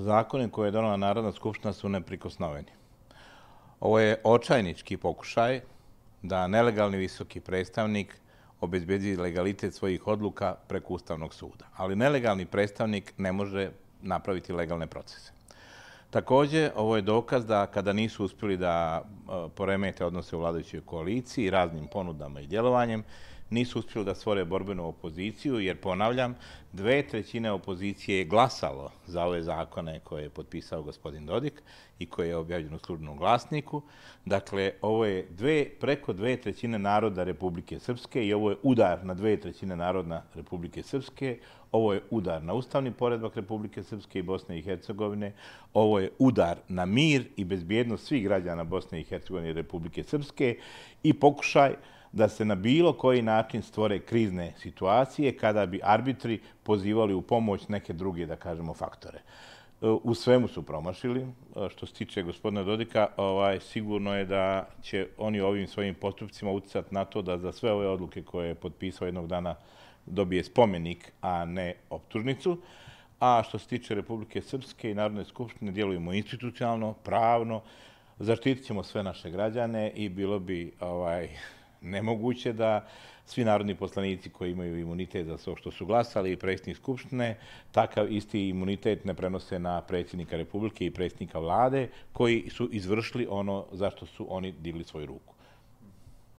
zakone koje je donala Narodna skupština su neprikosnoveni. Ovo je očajnički pokušaj da nelegalni visoki predstavnik obezbedi legalitet svojih odluka preko Ustavnog suda. Ali nelegalni predstavnik ne može napraviti legalne procese. Također, ovo je dokaz da kada nisu uspjeli da e, poremete odnose u vladajućoj koaliciji raznim ponudama i djelovanjem, nisu uspjeli da stvore borbenu opoziciju, jer ponavljam, dve trećine opozicije je glasalo za ove zakone koje je potpisao gospodin Dodik i koje je objavljeno u službenom glasniku. Dakle, ovo je dve, preko dve trećine naroda Republike Srpske i ovo je udar na dve trećine naroda Republike Srpske, ovo je udar na ustavni poredbak Republike Srpske i Bosne i Hercegovine, ovo je udar na mir i bezbjednost svih građana Bosne i Hercegovine i Republike Srpske i pokušaj da se na bilo koji način stvore krizne situacije kada bi arbitri pozivali u pomoć neke druge, da kažemo, faktore. E, u svemu su promašili. E, što se tiče gospodina Dodika, ovaj, sigurno je da će oni ovim svojim postupcima uticati na to da za sve ove odluke koje je potpisao jednog dana dobije spomenik, a ne optužnicu. A što se tiče Republike Srpske i Narodne skupštine, djelujemo institucionalno, pravno, zaštitit ćemo sve naše građane i bilo bi ovaj, nemoguće da svi narodni poslanici koji imaju imunitet za svoj što su glasali i predsjednik Skupštine, takav isti imunitet ne prenose na predsjednika Republike i predsjednika vlade koji su izvršili ono zašto su oni digli svoju ruku.